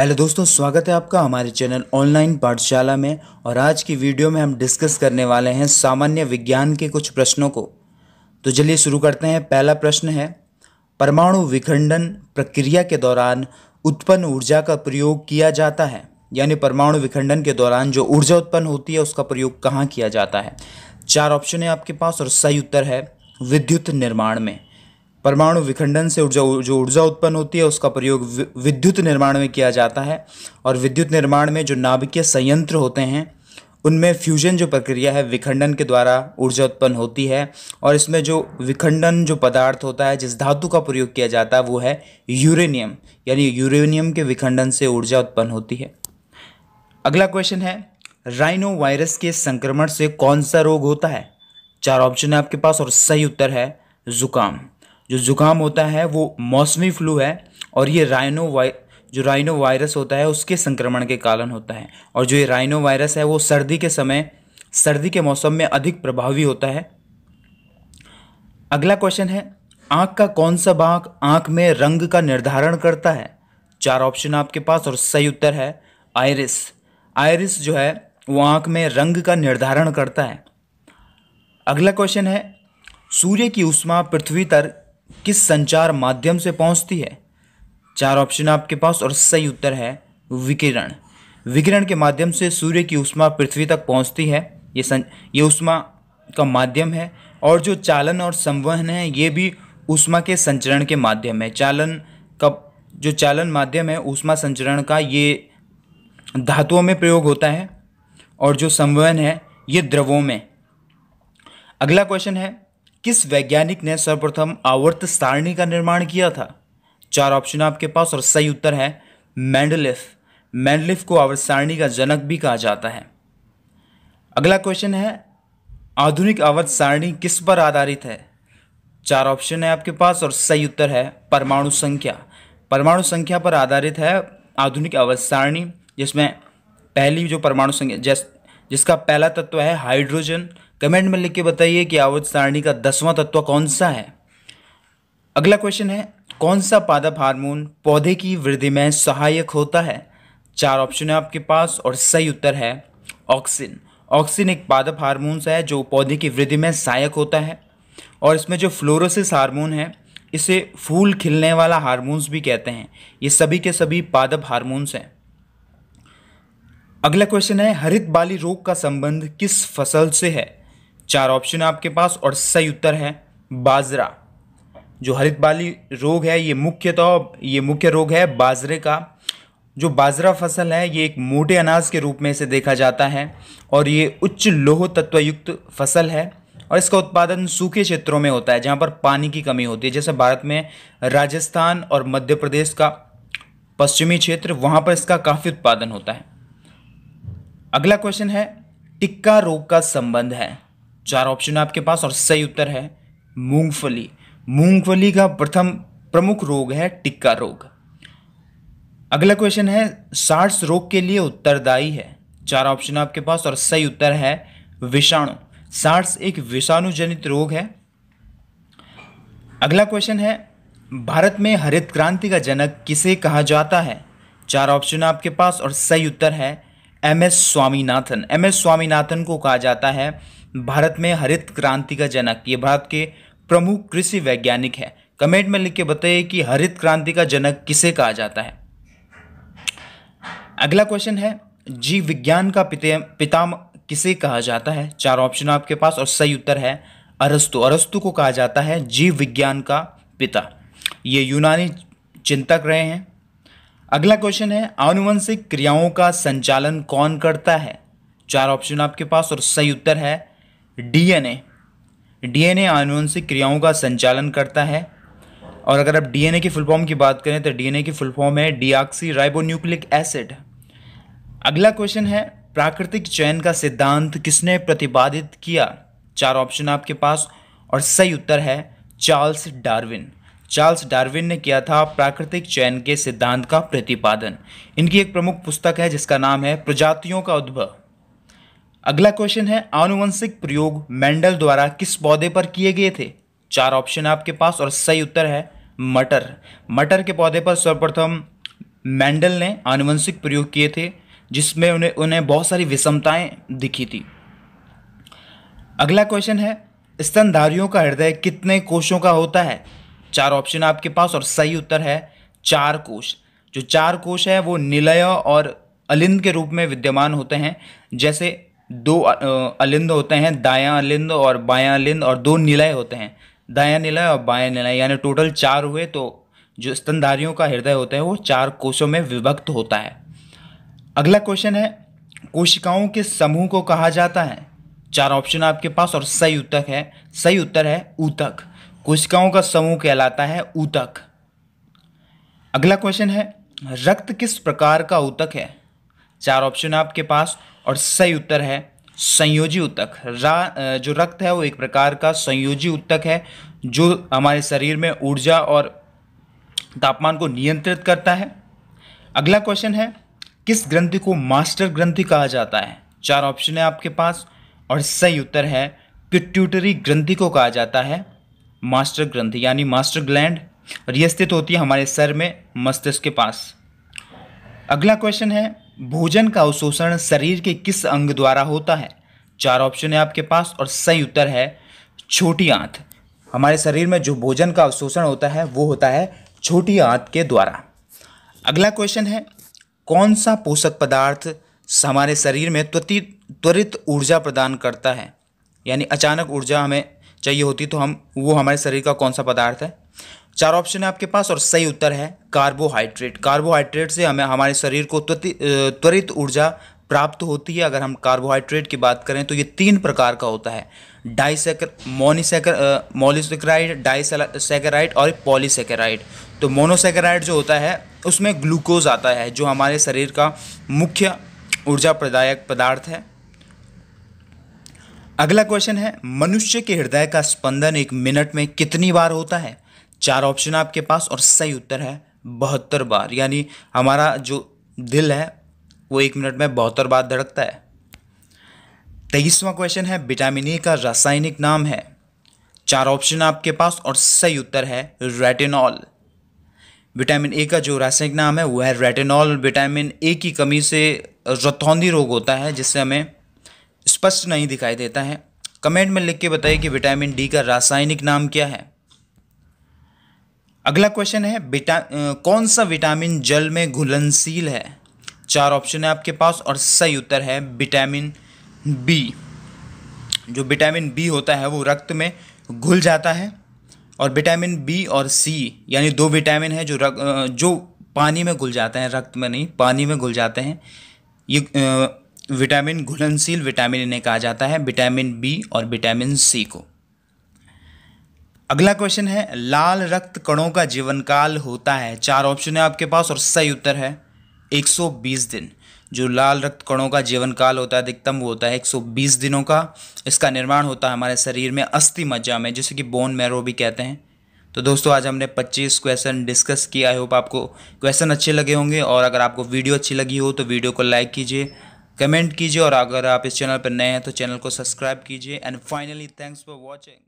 hello दोस्तों स्वागत है आपका हमारे चैनल ऑनलाइन पाठशाला में और आज की वीडियो में हम डिस्कस करने वाले हैं सामान्य विज्ञान के कुछ प्रश्नों को तो चलिए शुरू करते हैं पहला प्रश्न है परमाणु विखंडन प्रक्रिया के दौरान उत्पन्न ऊर्जा का प्रयोग किया जाता है यानी परमाणु विखंडन के दौरान जो ऊर्जा उत्पन्न होती है उसका प्रयोग कहाँ किया जाता है चार ऑप्शन है आपके पास और सही उत्तर है विद्युत निर्माण में परमाणु विखंडन से ऊर्जा जो ऊर्जा उत्पन्न होती है उसका प्रयोग विद्युत निर्माण में किया जाता है और विद्युत निर्माण में जो नाभिकीय संयंत्र होते हैं उनमें फ्यूजन जो प्रक्रिया है विखंडन के द्वारा ऊर्जा उत्पन्न होती है और इसमें जो विखंडन जो पदार्थ होता है जिस धातु का प्रयोग किया जाता है वो है यूरेनियम यानी यूरेनियम के विखंडन से ऊर्जा उत्पन्न होती है अगला क्वेश्चन है राइनो वायरस के संक्रमण से कौन सा रोग होता है चार ऑप्शन है आपके पास और सही उत्तर है जुकाम जो ज़ुकाम होता है वो मौसमी फ्लू है और ये राइनो वाई जो राइनो वायरस होता है उसके संक्रमण के कारण होता है और जो ये राइनो वायरस है वो सर्दी के समय सर्दी के मौसम में अधिक प्रभावी होता है अगला क्वेश्चन है आँख का कौन सा भाग आँख में रंग का निर्धारण करता है चार ऑप्शन आपके पास और सही उत्तर है आयरिस आयरिस जो है वो आँख में रंग का निर्धारण करता है अगला क्वेश्चन है सूर्य की उष्मा पृथ्वी तर किस संचार माध्यम से पहुंचती है चार ऑप्शन आपके पास और सही उत्तर है विकिरण विकिरण के माध्यम से सूर्य की उष्मा पृथ्वी तक पहुंचती है ये सं ये उष्मा का माध्यम है और जो चालन और संवहन है ये भी उष्मा के संचरण के माध्यम है चालन का जो चालन माध्यम है उष्मा संचरण का ये धातुओं में प्रयोग होता है और जो संवहन है ये द्रवों में अगला क्वेश्चन है किस वैज्ञानिक ने सर्वप्रथम आवर्त सारणी का निर्माण किया था चार ऑप्शन आपके पास और सही उत्तर है मैंडलिफ मैंडलिफ को आवर्त सारणी का जनक भी कहा जाता है अगला क्वेश्चन है आधुनिक आवर्त सारणी किस पर आधारित है चार ऑप्शन है आपके पास और सही उत्तर है परमाणु संख्या परमाणु संख्या पर आधारित है आधुनिक आवर्त सारणी जिसमें पहली जो परमाणु संख्या जिस जिसका पहला तत्व है हाइड्रोजन कमेंट में लिख के बताइए कि आवर्त सारणी का दसवां तत्व कौन सा है अगला क्वेश्चन है कौन सा पादप हार्मोन पौधे की वृद्धि में सहायक होता है चार ऑप्शन है आपके पास और सही उत्तर है ऑक्सिन ऑक्सिन एक पादप हार्मोन है जो पौधे की वृद्धि में सहायक होता है और इसमें जो फ्लोरोसिस हार्मोन है इसे फूल खिलने वाला हार्मोन्स भी कहते हैं ये सभी के सभी पादप हार्मोन्स हैं अगला क्वेश्चन है हरित बाली रोग का संबंध किस फसल से है चार ऑप्शन है आपके पास और सही उत्तर है बाजरा जो हरित बाली रोग है ये मुख्यतः तो, ये मुख्य रोग है बाजरे का जो बाजरा फसल है ये एक मोटे अनाज के रूप में इसे देखा जाता है और ये उच्च लोह तत्वयुक्त फसल है और इसका उत्पादन सूखे क्षेत्रों में होता है जहाँ पर पानी की कमी होती है जैसे भारत में राजस्थान और मध्य प्रदेश का पश्चिमी क्षेत्र वहाँ पर इसका काफ़ी उत्पादन होता है अगला क्वेश्चन है टिक्का रोग का संबंध है चार ऑप्शन है आपके पास और सही उत्तर है मूंगफली मूंगफली का प्रथम प्रमुख रोग है टिक्का रोग अगला क्वेश्चन है सार्स रोग के लिए उत्तरदायी है चार ऑप्शन है आपके पास और सही उत्तर है विषाणु सार्स एक विषाणु जनित रोग है अगला क्वेश्चन है भारत में हरित क्रांति का जनक किसे कहा जाता है चार ऑप्शन है आपके पास और सही उत्तर है M S Swaminathan M S Swaminathan को कहा जाता है भारत में हरित क्रांति का जनक ये भारत के प्रमुख कृषि वैज्ञानिक है कमेंट में लिख के बताइए कि हरित क्रांति का जनक किसे कहा जाता है अगला क्वेश्चन है जीव विज्ञान का पिताम किसे कहा जाता है चार ऑप्शन आपके पास और सही उत्तर है अरस्तु अरस्तु को कहा जाता है जीव विज्ञान का पिता ये यूनानी चिंतक रहे हैं अगला क्वेश्चन है आनुवंशिक क्रियाओं का संचालन कौन करता है चार ऑप्शन आपके पास और सही उत्तर है डीएनए डीएनए आनुवंशिक क्रियाओं का संचालन करता है और अगर आप डीएनए की फुल फॉर्म की बात करें तो डीएनए की फुल फॉर्म है डीआक्सी राइबोन्यूक्लिक एसिड अगला क्वेश्चन है प्राकृतिक चयन का सिद्धांत किसने प्रतिपादित किया चार ऑप्शन आपके पास और सही उत्तर है चार्ल्स डार्विन चार्ल्स डार्विन ने किया था प्राकृतिक चयन के सिद्धांत का प्रतिपादन इनकी एक प्रमुख पुस्तक है जिसका नाम है प्रजातियों का उद्भव अगला क्वेश्चन है आनुवंशिक प्रयोग मेंडल द्वारा किस पौधे पर किए गए थे चार ऑप्शन आपके पास और सही उत्तर है मटर मटर के पौधे पर सर्वप्रथम मेंडल ने आनुवंशिक प्रयोग किए थे जिसमें उन्हें उन्हें बहुत सारी विषमताएं दिखी थी अगला क्वेश्चन है स्तनधारियों का हृदय कितने कोशों का होता है चार ऑप्शन आपके पास और सही उत्तर है चार कोश जो चार कोश है वो निलय और अलिंद के रूप में विद्यमान होते हैं जैसे दो अलिंद होते हैं दाया अलिंद और बाया अलिंद और दो निलय होते हैं दाया निलय और बाया निलय यानी टोटल चार हुए तो जो स्तनधारियों का हृदय होता है वो चार कोशों में विभक्त होता है अगला क्वेश्चन है कोशिकाओं के समूह को कहा जाता है चार ऑप्शन आपके पास और सही उत्तर है सही उत्तर है ऊतक कोशिकाओं का समूह कहलाता है ऊतक अगला क्वेश्चन है रक्त किस प्रकार का ऊतक है चार ऑप्शन आपके पास और सही उत्तर है संयोजी उत्तक रा जो रक्त है वो एक प्रकार का संयोजी उत्तक है जो हमारे शरीर में ऊर्जा और तापमान को नियंत्रित करता है अगला क्वेश्चन है किस ग्रंथि को मास्टर ग्रंथि कहा जाता है चार ऑप्शन है आपके पास और सही उत्तर है पिट्यूटरी ग्रंथि को कहा जाता है मास्टर ग्रंथि यानी मास्टर ग्लैंड और यह स्थित होती है हमारे सर में मस्तिष्क के पास अगला क्वेश्चन है भोजन का अवशोषण शरीर के किस अंग द्वारा होता है चार ऑप्शन है आपके पास और सही उत्तर है छोटी आंत हमारे शरीर में जो भोजन का अवशोषण होता है वो होता है छोटी आंत के द्वारा अगला क्वेश्चन है कौन सा पोषक पदार्थ हमारे शरीर में त्वरित त्वरित ऊर्जा प्रदान करता है यानी अचानक ऊर्जा हमें चाहिए होती तो हम वो हमारे शरीर का कौन सा पदार्थ है चार ऑप्शन है आपके पास और सही उत्तर है कार्बोहाइड्रेट कार्बोहाइड्रेट से हमें हमारे शरीर को त्वरित ऊर्जा प्राप्त होती है अगर हम कार्बोहाइड्रेट की बात करें तो ये तीन प्रकार का होता है डाइसेकर मोनीसेकर मोलिसक्राइड डाइसेकेराइड और पॉलीसेकेराइड तो मोनोसेकेराइड जो होता है उसमें ग्लूकोज आता है जो हमारे शरीर का मुख्य ऊर्जा प्रदायक पदार्थ है अगला क्वेश्चन है मनुष्य के हृदय का स्पंदन एक मिनट में कितनी बार होता है चार ऑप्शन है आपके पास और सही उत्तर है बहत्तर बार यानी हमारा जो दिल है वो एक मिनट में बहत्तर बार धड़कता है तेईसवा क्वेश्चन है विटामिन ई e का रासायनिक नाम है चार ऑप्शन आपके पास और सही उत्तर है रेटिनॉल विटामिन ए का जो रासायनिक नाम है वह है रेटिनॉल विटामिन ए की कमी से रतौंधी रोग होता है जिससे हमें स्पष्ट नहीं दिखाई देता है कमेंट में लिख के बताइए कि विटामिन डी का रासायनिक नाम क्या है अगला क्वेश्चन है विटा कौन सा विटामिन जल में घुलनशील है चार ऑप्शन है आपके पास और सही उत्तर है विटामिन बी जो विटामिन बी होता है वो रक्त में घुल जाता है और विटामिन बी और सी यानी दो विटामिन है जो रक, जो पानी में घुल जाते हैं रक्त में नहीं पानी में घुल जाते हैं ये विटामिन घुलनशील विटामिन इन्हें कहा जाता है विटामिन बी और विटामिन सी को अगला क्वेश्चन है लाल रक्त कणों का जीवन काल होता है चार ऑप्शन है आपके पास और सही उत्तर है 120 दिन जो लाल रक्त कणों का जीवन काल होता है अधिकतम वो होता है 120 दिनों का इसका निर्माण होता है हमारे शरीर में अस्थि मज्जा में जिसे कि बोन मैरो भी कहते हैं तो दोस्तों आज हमने 25 क्वेश्चन डिस्कस किया आई होप आपको क्वेश्चन अच्छे लगे होंगे और अगर आपको वीडियो अच्छी लगी हो तो वीडियो को लाइक कीजिए कमेंट कीजिए और अगर आप इस चैनल पर नए हैं तो चैनल को सब्सक्राइब कीजिए and finally thanks for watching